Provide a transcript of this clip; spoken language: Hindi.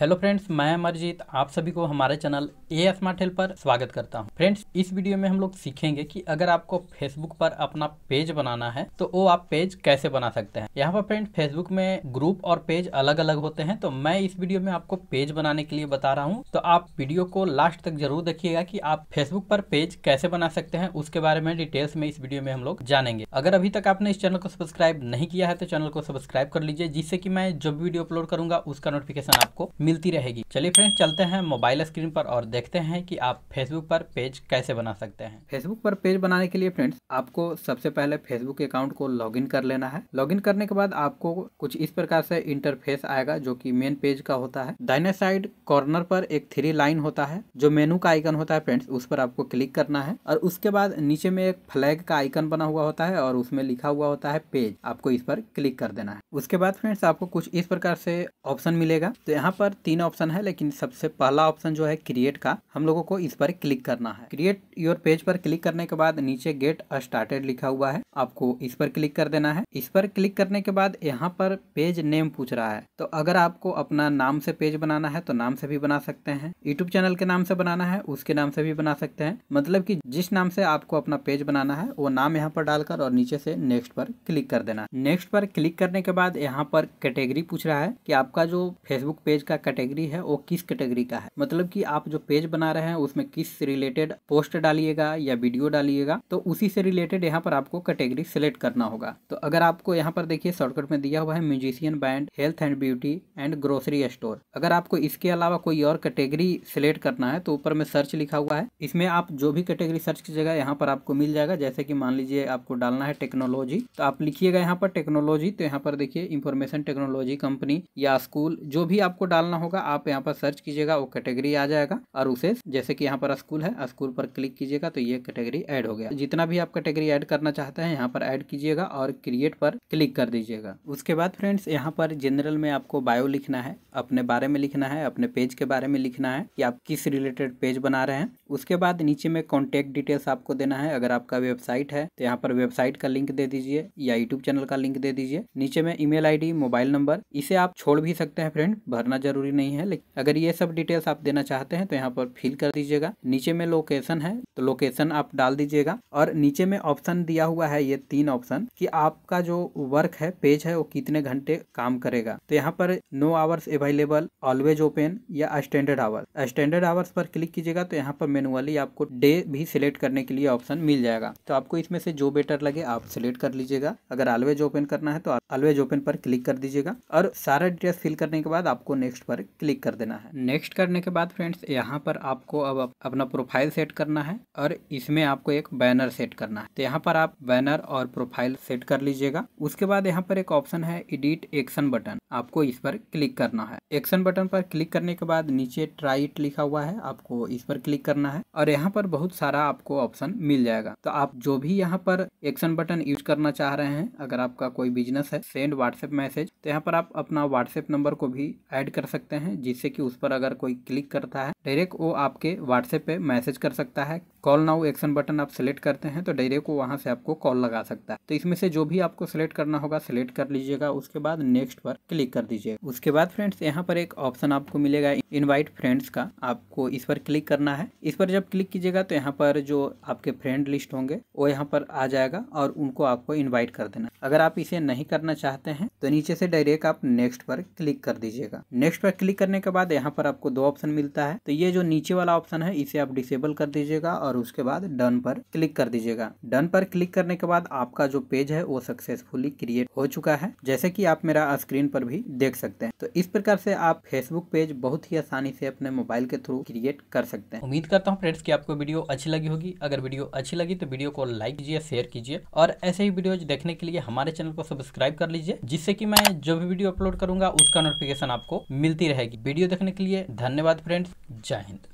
हेलो फ्रेंड्स मैं अमरजीत आप सभी को हमारे चैनल ए स्मार्ट हेल्प पर स्वागत करता हूं फ्रेंड्स इस वीडियो में हम लोग सीखेंगे कि अगर आपको फेसबुक पर अपना पेज बनाना है तो वो आप पेज कैसे बना सकते हैं यहां पर फ्रेंड्स फेसबुक में ग्रुप और पेज अलग अलग होते हैं तो मैं इस वीडियो में आपको पेज बनाने के लिए बता रहा हूँ तो आप वीडियो को लास्ट तक जरूर देखिएगा की आप फेसबुक पर पेज कैसे बना सकते हैं उसके बारे में डिटेल्स में इस वीडियो में हम लोग जानेंगे अगर अभी तक आपने इस चैनल को सब्सक्राइब नहीं किया है तो चैनल को सब्सक्राइब कर लीजिए जिससे की मैं जब वीडियो अपलोड करूंगा उसका नोटिफिकेशन आपको मिलती रहेगी चलिए फ्रेंड्स चलते हैं मोबाइल स्क्रीन पर और देखते हैं कि आप फेसबुक पर पेज कैसे बना सकते हैं फेसबुक पर पेज बनाने के लिए फ्रेंड्स आपको सबसे पहले फेसबुक अकाउंट को लॉग कर लेना है लॉग करने के बाद आपको कुछ इस प्रकार से इंटरफेस आएगा जो की मेन पेज का होता है दाइने साइड कॉर्नर पर एक थ्री लाइन होता है जो मेनू का आइकन होता है फ्रेंड्स उस पर आपको क्लिक करना है और उसके बाद नीचे में एक फ्लैग का आइकन बना हुआ होता है और उसमें लिखा हुआ होता है पेज आपको इस पर क्लिक कर देना है उसके बाद फ्रेंड्स आपको कुछ इस प्रकार से ऑप्शन मिलेगा तो यहाँ पर तीन ऑप्शन है लेकिन सबसे पहला ऑप्शन जो है क्रिएट का हम लोगों को इस पर क्लिक करना है क्रिएट योर पेज पर क्लिक करने के बाद नीचे गेट स्टार्टेड लिखा हुआ है आपको इस पर क्लिक कर देना है इस पर क्लिक करने के बाद यहाँ पर पेज नेम पूछ रहा है तो अगर आपको अपना नाम से पेज बनाना है तो नाम से भी बना सकते हैं यूट्यूब चैनल के नाम से बनाना है उसके नाम से भी बना सकते हैं मतलब की जिस नाम से आपको अपना पेज बनाना है वो नाम यहाँ पर डालकर और नीचे से नेक्स्ट पर क्लिक कर देना नेक्स्ट पर क्लिक करने के बाद बाद यहाँ पर कैटेगरी पूछ रहा है कि आपका जो फेसबुक पेज का कैटेगरी है वो किस कैटेगरी का है मतलब कि आप जो पेज बना रहे हैं उसमें किस रिलेटेड पोस्ट डालिएगा या वीडियो डालिएगा तो उसी से रिलेटेड यहाँ पर आपको कैटेगरी सिलेक्ट करना होगा तो अगर आपको यहाँ पर देखिए शॉर्टकट में दिया हुआ है musician band health and beauty and grocery store अगर आपको इसके अलावा कोई और कैटेगरी सिलेक्ट करना है तो ऊपर में सर्च लिखा हुआ है इसमें आप जो भी कैटेगरी सर्च कीजिएगा यहाँ पर आपको मिल जाएगा जैसे कि मान लीजिए आपको डालना है टेक्नोलॉजी तो आप लिखिएगा यहाँ पर टेक्नोलॉजी तो यहाँ पर देखिए इंफॉर्मेशन टेक्नोलॉजी कंपनी या स्कूल जो भी आपको डालना होगा आप यहाँ पर सर्च कीजिएगा वो कैटेगरी आ जाएगा और उसे जैसे कि यहाँ पर स्कूल है स्कूल पर क्लिक कीजिएगा तो ये कैटेगरी ऐड हो गया जितना भी आप कैटेगरी ऐड करना चाहते हैं यहाँ पर ऐड कीजिएगा और क्रिएट पर क्लिक कर दीजिएगा उसके बाद फ्रेंड्स यहाँ पर जनरल में आपको बायो लिखना है अपने बारे में लिखना है अपने पेज के बारे में लिखना है कि आप किस रिलेटेड पेज बना रहे हैं उसके बाद नीचे में कॉन्टेक्ट डिटेल्स आपको देना है अगर आपका वेबसाइट है तो यहाँ पर वेबसाइट का लिंक दे दीजिए या यूट्यूब चैनल का लिंक दे दीजिए नीचे में हैं ईमेल आईडी मोबाइल नंबर इसे आप छोड़ भी सकते हैं फ्रेंड भरना जरूरी नहीं है लेकिन अगर ये सब डिटेल्स आप देना चाहते हैं तो यहाँ पर फिल कर दीजिएगा नीचे में लोकेशन है तो लोकेशन आप डाल दीजिएगा और नीचे में ऑप्शन दिया हुआ है ये तीन ऑप्शन कि आपका जो वर्क है पेज है वो कितने घंटे काम करेगा तो यहाँ पर no hours available always open या स्टैंडर्ड आवर्स स्टैंडर्ड आवर्स पर क्लिक कीजिएगा तो यहाँ पर मेनुअली आपको डे भी सिलेक्ट करने के लिए ऑप्शन मिल जाएगा तो आपको इसमें से जो बेटर लगे आप सिलेक्ट कर लीजिएगा अगर ऑलवेज ओपन करना है तो ऑलवेज ओपन पर क्लिक कर दीजिएगा और सारा डिटेल्स फिल करने के बाद आपको नेक्स्ट पर क्लिक कर देना है नेक्स्ट करने के बाद फ्रेंड्स यहाँ पर आपको अब अपना प्रोफाइल सेट करना है और इसमें आपको एक बैनर सेट करना है तो यहाँ पर आप बैनर और प्रोफाइल सेट कर लीजिएगा उसके बाद यहाँ पर एक ऑप्शन है एडिट एक्शन बटन आपको इस पर क्लिक करना है एक्शन बटन पर क्लिक करने के बाद नीचे ट्राइट लिखा हुआ है आपको इस पर क्लिक करना है और यहाँ पर बहुत सारा आपको ऑप्शन मिल जाएगा तो आप जो भी यहाँ पर एक्शन बटन यूज करना चाह रहे हैं अगर आपका कोई बिजनेस है सेंड व्हाट्सएप मैसेज तो यहाँ पर आप अपना व्हाट्सएप नंबर को भी ऐड कर सकते हैं जिससे कि उस पर अगर कोई क्लिक करता है डायरेक्ट वो आपके व्हाट्सएप पे मैसेज कर सकता है कॉल नाउ एक्शन बटन आप सेलेक्ट करते हैं तो डायरेक्ट वो वहाँ से आपको कॉल लगा सकता है तो इसमें से जो भी आपको सेलेक्ट करना होगा सेलेक्ट कर लीजिएगा उसके बाद नेक्स्ट पर क्लिक कर दीजिएगा उसके बाद फ्रेंड्स यहाँ पर एक ऑप्शन आपको मिलेगा इन्वाइट फ्रेंड्स का आपको इस पर क्लिक करना है इस पर जब क्लिक कीजिएगा तो यहाँ पर जो आपके फ्रेंड लिस्ट होंगे वो यहाँ पर आ जाएगा और उनको आपको इन्वाइट कर देना अगर आप इसे नहीं करना चाहते करते हैं तो नीचे से डायरेक्ट आप नेक्स्ट पर क्लिक कर दीजिएगा नेक्स्ट पर क्लिक करने के बाद यहाँ पर आपको दो ऑप्शन मिलता है तो ये जो नीचे वाला ऑप्शन है इसे आप डिसेबल कर दीजिएगा और उसके बाद डन पर क्लिक कर दीजिएगा डन पर क्लिक करने के बाद आपका जो पेज है वो सक्सेसफुली क्रिएट हो चुका है जैसे की आप मेरा स्क्रीन पर भी देख सकते हैं तो इस प्रकार से आप फेसबुक पेज बहुत ही आसानी से अपने मोबाइल के थ्रू क्रिएट कर सकते हैं उम्मीद करता हूँ फ्रेंड्स की आपको वीडियो अच्छी लगी होगी अगर वीडियो अच्छी लगी तो वीडियो को लाइक कीजिए शेयर कीजिए और ऐसे ही वीडियोज देखने के लिए हमारे चैनल को सब्सक्राइब कर लीजिए जिससे कि मैं जो भी वीडियो अपलोड करूंगा उसका नोटिफिकेशन आपको मिलती रहेगी वीडियो देखने के लिए धन्यवाद फ्रेंड्स जय हिंद